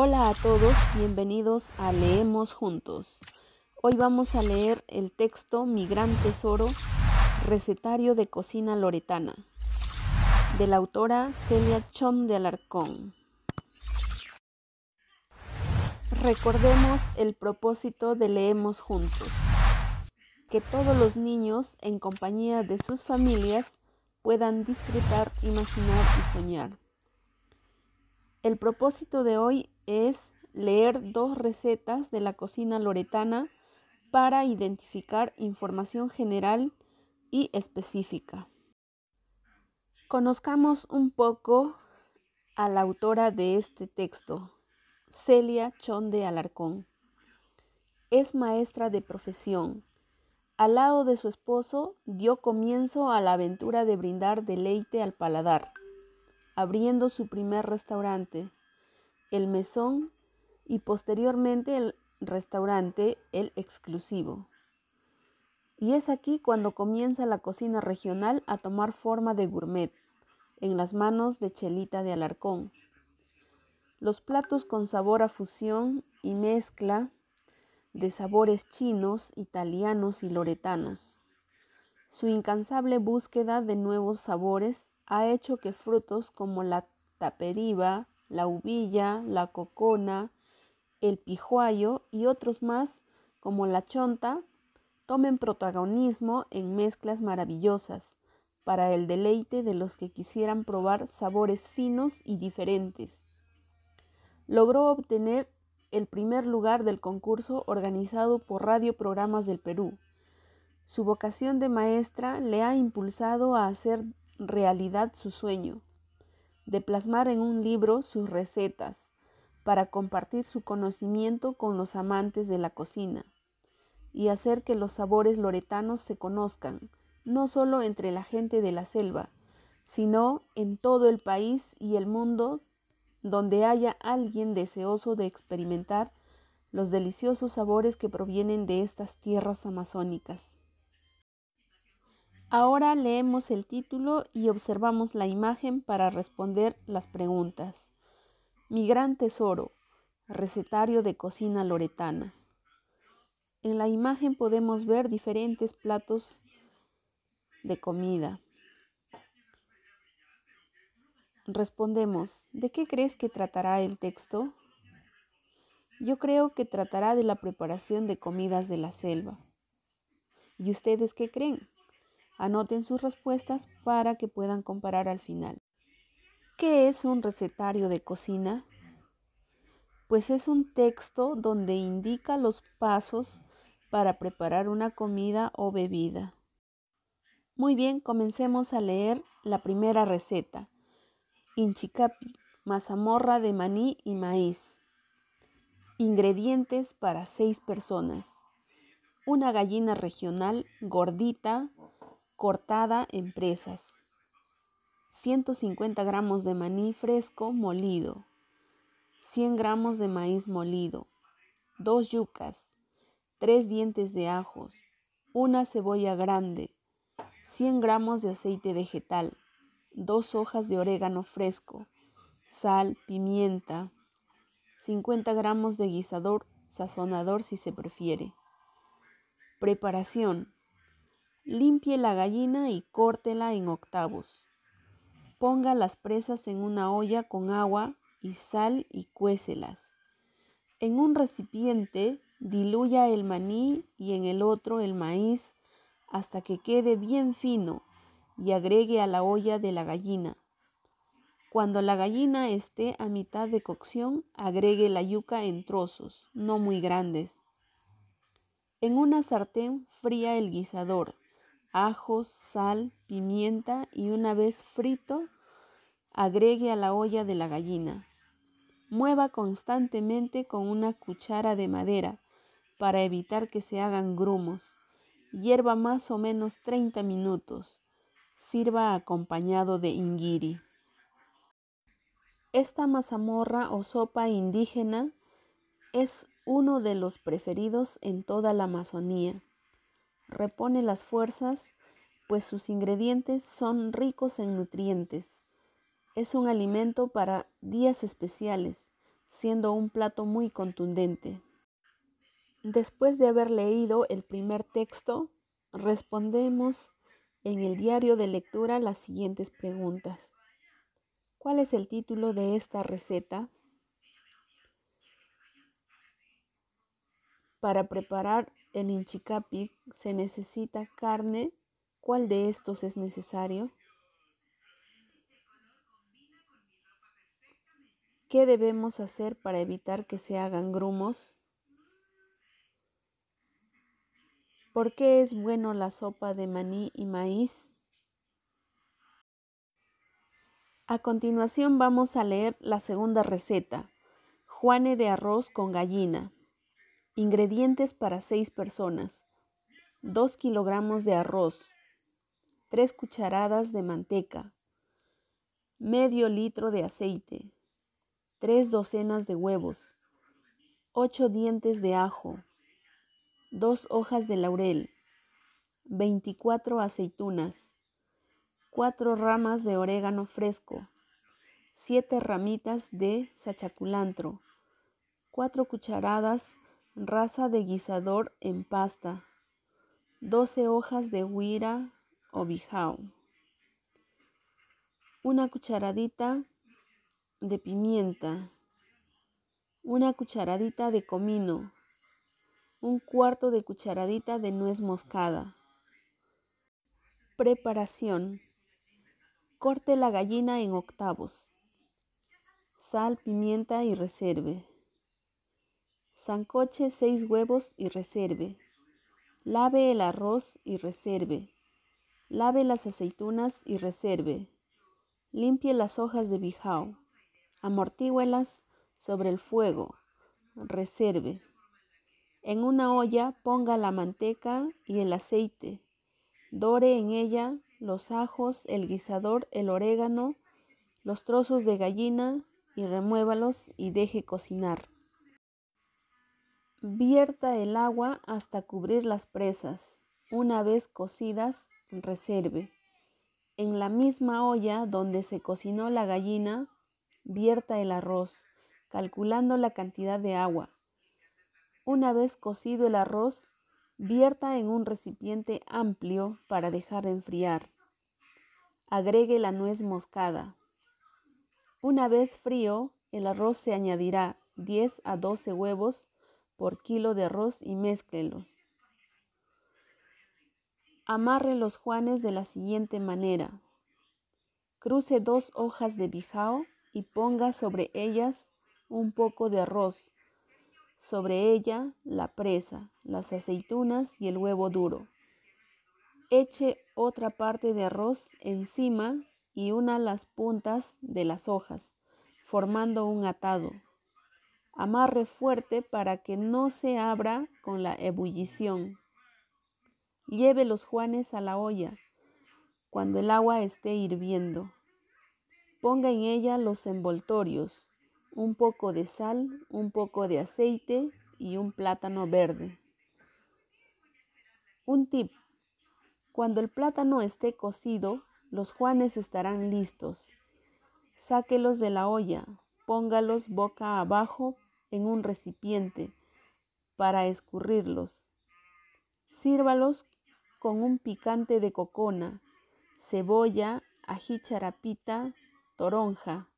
Hola a todos, bienvenidos a Leemos Juntos. Hoy vamos a leer el texto Mi Gran Tesoro, Recetario de Cocina Loretana, de la autora Celia Chon de Alarcón. Recordemos el propósito de Leemos Juntos, que todos los niños, en compañía de sus familias, puedan disfrutar, imaginar y soñar. El propósito de hoy es leer dos recetas de la cocina loretana para identificar información general y específica. Conozcamos un poco a la autora de este texto, Celia Chonde Alarcón. Es maestra de profesión. Al lado de su esposo dio comienzo a la aventura de brindar deleite al paladar, abriendo su primer restaurante, el mesón y posteriormente el restaurante El Exclusivo. Y es aquí cuando comienza la cocina regional a tomar forma de gourmet, en las manos de Chelita de Alarcón. Los platos con sabor a fusión y mezcla de sabores chinos, italianos y loretanos. Su incansable búsqueda de nuevos sabores ha hecho que frutos como la taperiba, la ubilla, la cocona, el pijuayo y otros más como la chonta, tomen protagonismo en mezclas maravillosas, para el deleite de los que quisieran probar sabores finos y diferentes. Logró obtener el primer lugar del concurso organizado por Radio Programas del Perú. Su vocación de maestra le ha impulsado a hacer realidad su sueño de plasmar en un libro sus recetas para compartir su conocimiento con los amantes de la cocina y hacer que los sabores loretanos se conozcan, no solo entre la gente de la selva, sino en todo el país y el mundo donde haya alguien deseoso de experimentar los deliciosos sabores que provienen de estas tierras amazónicas. Ahora leemos el título y observamos la imagen para responder las preguntas. Mi gran tesoro, recetario de cocina loretana. En la imagen podemos ver diferentes platos de comida. Respondemos, ¿de qué crees que tratará el texto? Yo creo que tratará de la preparación de comidas de la selva. ¿Y ustedes qué creen? Anoten sus respuestas para que puedan comparar al final. ¿Qué es un recetario de cocina? Pues es un texto donde indica los pasos para preparar una comida o bebida. Muy bien, comencemos a leer la primera receta. Inchicapi, mazamorra de maní y maíz. Ingredientes para seis personas. Una gallina regional gordita, cortada en presas. 150 gramos de maní fresco molido. 100 gramos de maíz molido. 2 yucas. 3 dientes de ajos. Una cebolla grande. 100 gramos de aceite vegetal. 2 hojas de orégano fresco. Sal, pimienta. 50 gramos de guisador sazonador si se prefiere. Preparación. Limpie la gallina y córtela en octavos. Ponga las presas en una olla con agua y sal y cuécelas. En un recipiente diluya el maní y en el otro el maíz hasta que quede bien fino y agregue a la olla de la gallina. Cuando la gallina esté a mitad de cocción, agregue la yuca en trozos, no muy grandes. En una sartén fría el guisador Ajos, sal, pimienta y una vez frito, agregue a la olla de la gallina. Mueva constantemente con una cuchara de madera para evitar que se hagan grumos. Hierva más o menos 30 minutos. Sirva acompañado de ingiri. Esta mazamorra o sopa indígena es uno de los preferidos en toda la Amazonía repone las fuerzas, pues sus ingredientes son ricos en nutrientes. Es un alimento para días especiales, siendo un plato muy contundente. Después de haber leído el primer texto, respondemos en el diario de lectura las siguientes preguntas. ¿Cuál es el título de esta receta? Para preparar en Inchicapi se necesita carne, ¿cuál de estos es necesario? ¿Qué debemos hacer para evitar que se hagan grumos? ¿Por qué es bueno la sopa de maní y maíz? A continuación vamos a leer la segunda receta, Juane de arroz con gallina. Ingredientes para 6 personas. 2 kilogramos de arroz. 3 cucharadas de manteca. Medio litro de aceite. 3 docenas de huevos. 8 dientes de ajo. 2 hojas de laurel. 24 aceitunas. 4 ramas de orégano fresco. 7 ramitas de sachaculantro. 4 cucharadas de raza de guisador en pasta, 12 hojas de huira o bijao, una cucharadita de pimienta, una cucharadita de comino, un cuarto de cucharadita de nuez moscada. Preparación. Corte la gallina en octavos. Sal, pimienta y reserve. Sancoche seis huevos y reserve. Lave el arroz y reserve. Lave las aceitunas y reserve. Limpie las hojas de bijao. Amortíguelas sobre el fuego. Reserve. En una olla ponga la manteca y el aceite. Dore en ella los ajos, el guisador, el orégano, los trozos de gallina y remuévalos y deje cocinar. Vierta el agua hasta cubrir las presas. Una vez cocidas, reserve. En la misma olla donde se cocinó la gallina, vierta el arroz, calculando la cantidad de agua. Una vez cocido el arroz, vierta en un recipiente amplio para dejar enfriar. Agregue la nuez moscada. Una vez frío, el arroz se añadirá 10 a 12 huevos por kilo de arroz y mézclelo. Amarre los juanes de la siguiente manera. Cruce dos hojas de bijao y ponga sobre ellas un poco de arroz, sobre ella la presa, las aceitunas y el huevo duro. Eche otra parte de arroz encima y una las puntas de las hojas, formando un atado. Amarre fuerte para que no se abra con la ebullición. Lleve los juanes a la olla cuando el agua esté hirviendo. Ponga en ella los envoltorios, un poco de sal, un poco de aceite y un plátano verde. Un tip. Cuando el plátano esté cocido, los juanes estarán listos. Sáquelos de la olla, póngalos boca abajo en un recipiente para escurrirlos. Sírvalos con un picante de cocona, cebolla, ají charapita, toronja,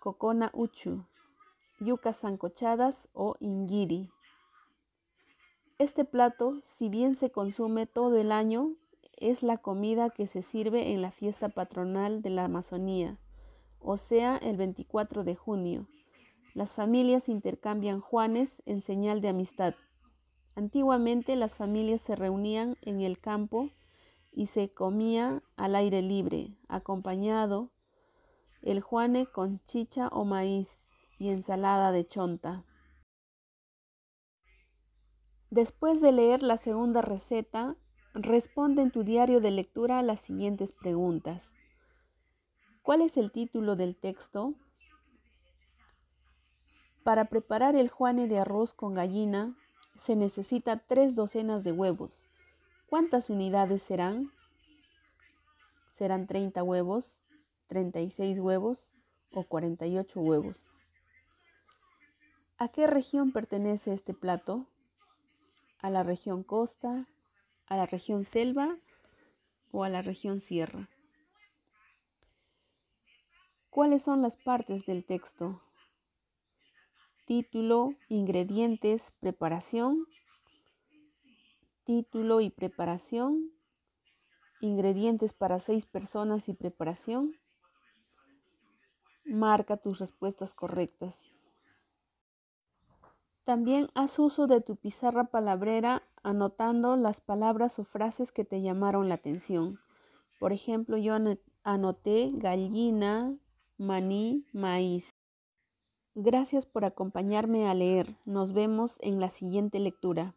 cocona uchu, yucas sancochadas o ingiri. Este plato, si bien se consume todo el año, es la comida que se sirve en la fiesta patronal de la Amazonía, o sea, el 24 de junio. Las familias intercambian juanes en señal de amistad. Antiguamente las familias se reunían en el campo y se comía al aire libre, acompañado el juane con chicha o maíz y ensalada de chonta. Después de leer la segunda receta, responde en tu diario de lectura a las siguientes preguntas. ¿Cuál es el título del texto? Para preparar el juane de arroz con gallina se necesita tres docenas de huevos. ¿Cuántas unidades serán? Serán 30 huevos, 36 huevos o 48 huevos. ¿A qué región pertenece este plato? ¿A la región costa, a la región selva o a la región sierra? ¿Cuáles son las partes del texto? título, ingredientes, preparación, título y preparación, ingredientes para seis personas y preparación. Marca tus respuestas correctas. También haz uso de tu pizarra palabrera anotando las palabras o frases que te llamaron la atención. Por ejemplo, yo anoté gallina, maní, maíz. Gracias por acompañarme a leer. Nos vemos en la siguiente lectura.